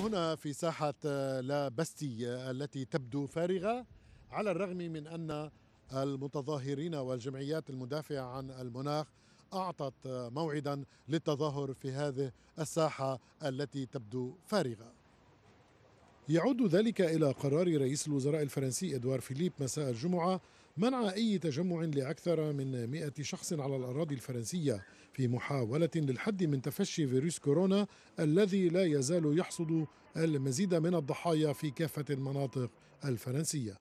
هنا في ساحة آه، لابستي آه، التي تبدو فارغة على الرغم من أن المتظاهرين والجمعيات المدافعة عن المناخ أعطت آه، موعدا للتظاهر في هذه الساحة التي تبدو فارغة يعود ذلك إلى قرار رئيس الوزراء الفرنسي إدوار فيليب مساء الجمعة منع أي تجمع لأكثر من 100 شخص على الأراضي الفرنسية في محاولة للحد من تفشي فيروس كورونا الذي لا يزال يحصد المزيد من الضحايا في كافة المناطق الفرنسية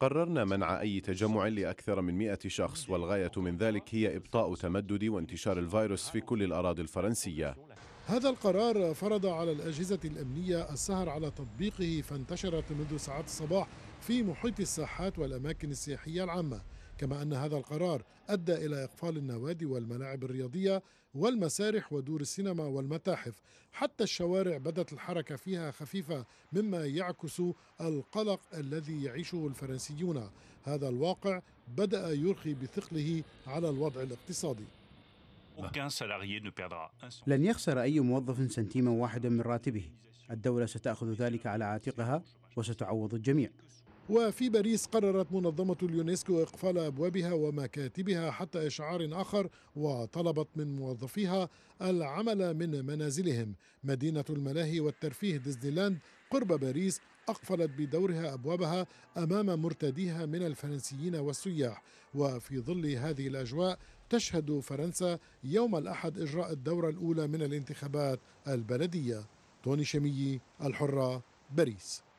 قررنا منع أي تجمع لأكثر من 100 شخص والغاية من ذلك هي إبطاء تمدد وانتشار الفيروس في كل الأراضي الفرنسية هذا القرار فرض على الأجهزة الأمنية السهر على تطبيقه فانتشرت منذ ساعات الصباح في محيط الساحات والأماكن السياحية العامة كما أن هذا القرار أدى إلى إقفال النوادي والملاعب الرياضية والمسارح ودور السينما والمتاحف حتى الشوارع بدت الحركة فيها خفيفة مما يعكس القلق الذي يعيشه الفرنسيون هذا الواقع بدأ يرخي بثقله على الوضع الاقتصادي لن يخسر أي موظف سنتيما واحدا من راتبه الدولة ستأخذ ذلك على عاتقها وستعوض الجميع وفي باريس قررت منظمة اليونسكو إقفال أبوابها ومكاتبها حتى إشعار آخر وطلبت من موظفيها العمل من منازلهم مدينة الملاهي والترفيه ديزني لاند قرب باريس أقفلت بدورها أبوابها أمام مرتديها من الفرنسيين والسياح وفي ظل هذه الأجواء تشهد فرنسا يوم الأحد إجراء الدورة الأولى من الانتخابات البلدية توني شميي الحرة باريس